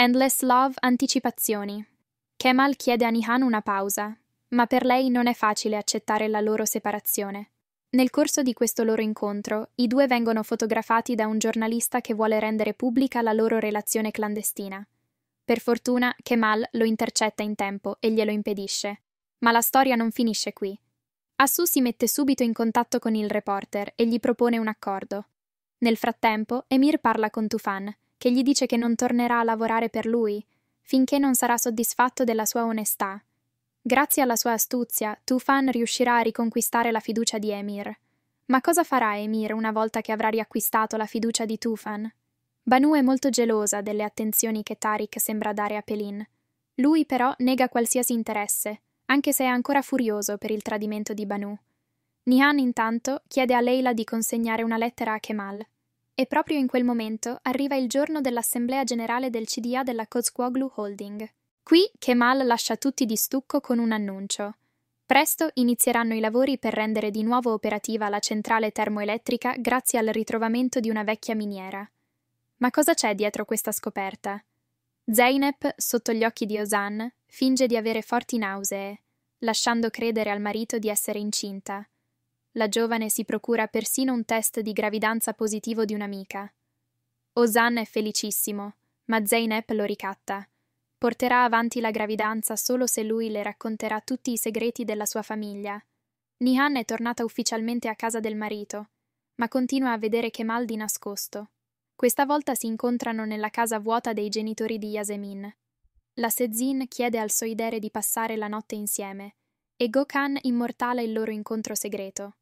Endless Love Anticipazioni. Kemal chiede a Nihan una pausa, ma per lei non è facile accettare la loro separazione. Nel corso di questo loro incontro, i due vengono fotografati da un giornalista che vuole rendere pubblica la loro relazione clandestina. Per fortuna, Kemal lo intercetta in tempo e glielo impedisce. Ma la storia non finisce qui. Assu si mette subito in contatto con il reporter e gli propone un accordo. Nel frattempo, Emir parla con Tufan, che gli dice che non tornerà a lavorare per lui, finché non sarà soddisfatto della sua onestà. Grazie alla sua astuzia, Tufan riuscirà a riconquistare la fiducia di Emir. Ma cosa farà Emir una volta che avrà riacquistato la fiducia di Tufan? Banu è molto gelosa delle attenzioni che Tariq sembra dare a Pelin. Lui però nega qualsiasi interesse, anche se è ancora furioso per il tradimento di Banu. Nihan intanto chiede a Leila di consegnare una lettera a Kemal, e proprio in quel momento arriva il giorno dell'assemblea generale del CDA della Cosquoglu Holding. Qui Kemal lascia tutti di stucco con un annuncio. Presto inizieranno i lavori per rendere di nuovo operativa la centrale termoelettrica grazie al ritrovamento di una vecchia miniera. Ma cosa c'è dietro questa scoperta? Zeynep, sotto gli occhi di Ozan, finge di avere forti nausee, lasciando credere al marito di essere incinta, la giovane si procura persino un test di gravidanza positivo di un'amica. Ozan è felicissimo, ma Zeynep lo ricatta. Porterà avanti la gravidanza solo se lui le racconterà tutti i segreti della sua famiglia. Nihan è tornata ufficialmente a casa del marito, ma continua a vedere Kemal di nascosto. Questa volta si incontrano nella casa vuota dei genitori di Yasemin. La Sezin chiede al Soidere di passare la notte insieme, e Gokhan immortala il loro incontro segreto.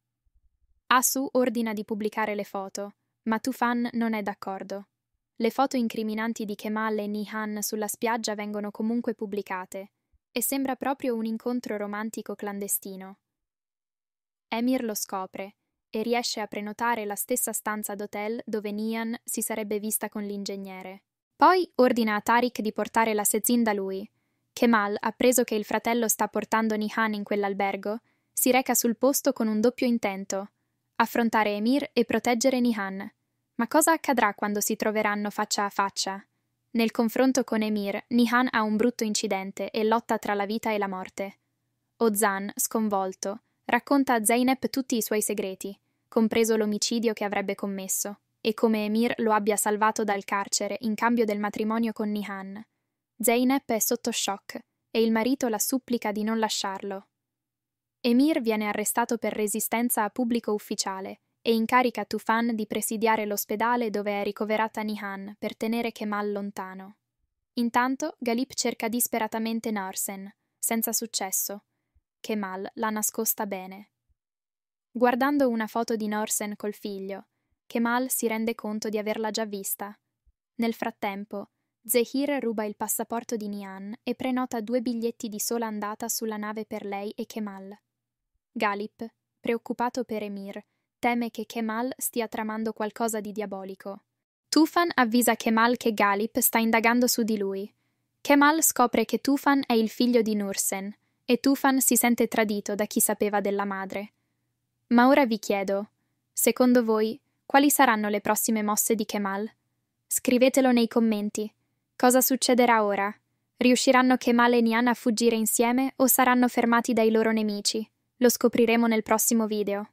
Asu ah, ordina di pubblicare le foto, ma Tufan non è d'accordo. Le foto incriminanti di Kemal e Nihan sulla spiaggia vengono comunque pubblicate, e sembra proprio un incontro romantico clandestino. Emir lo scopre e riesce a prenotare la stessa stanza d'hotel dove Nihan si sarebbe vista con l'ingegnere. Poi ordina a Tariq di portare la Sezin da lui. Kemal, appreso che il fratello sta portando Nihan in quell'albergo, si reca sul posto con un doppio intento – affrontare Emir e proteggere Nihan. Ma cosa accadrà quando si troveranno faccia a faccia? Nel confronto con Emir, Nihan ha un brutto incidente e lotta tra la vita e la morte. Ozan, sconvolto, racconta a Zeynep tutti i suoi segreti, compreso l'omicidio che avrebbe commesso, e come Emir lo abbia salvato dal carcere in cambio del matrimonio con Nihan. Zeynep è sotto shock e il marito la supplica di non lasciarlo, Emir viene arrestato per resistenza a pubblico ufficiale e incarica Tufan di presidiare l'ospedale dove è ricoverata Nihan per tenere Kemal lontano. Intanto Galip cerca disperatamente Narsen, senza successo. Kemal l'ha nascosta bene. Guardando una foto di Norsen col figlio, Kemal si rende conto di averla già vista. Nel frattempo, Zehir ruba il passaporto di Nian e prenota due biglietti di sola andata sulla nave per lei e Kemal. Galip, preoccupato per Emir, teme che Kemal stia tramando qualcosa di diabolico. Tufan avvisa Kemal che Galip sta indagando su di lui. Kemal scopre che Tufan è il figlio di Nursen e Tufan si sente tradito da chi sapeva della madre. Ma ora vi chiedo, secondo voi, quali saranno le prossime mosse di Kemal? Scrivetelo nei commenti. Cosa succederà ora? Riusciranno Kemal e Nian a fuggire insieme o saranno fermati dai loro nemici? Lo scopriremo nel prossimo video.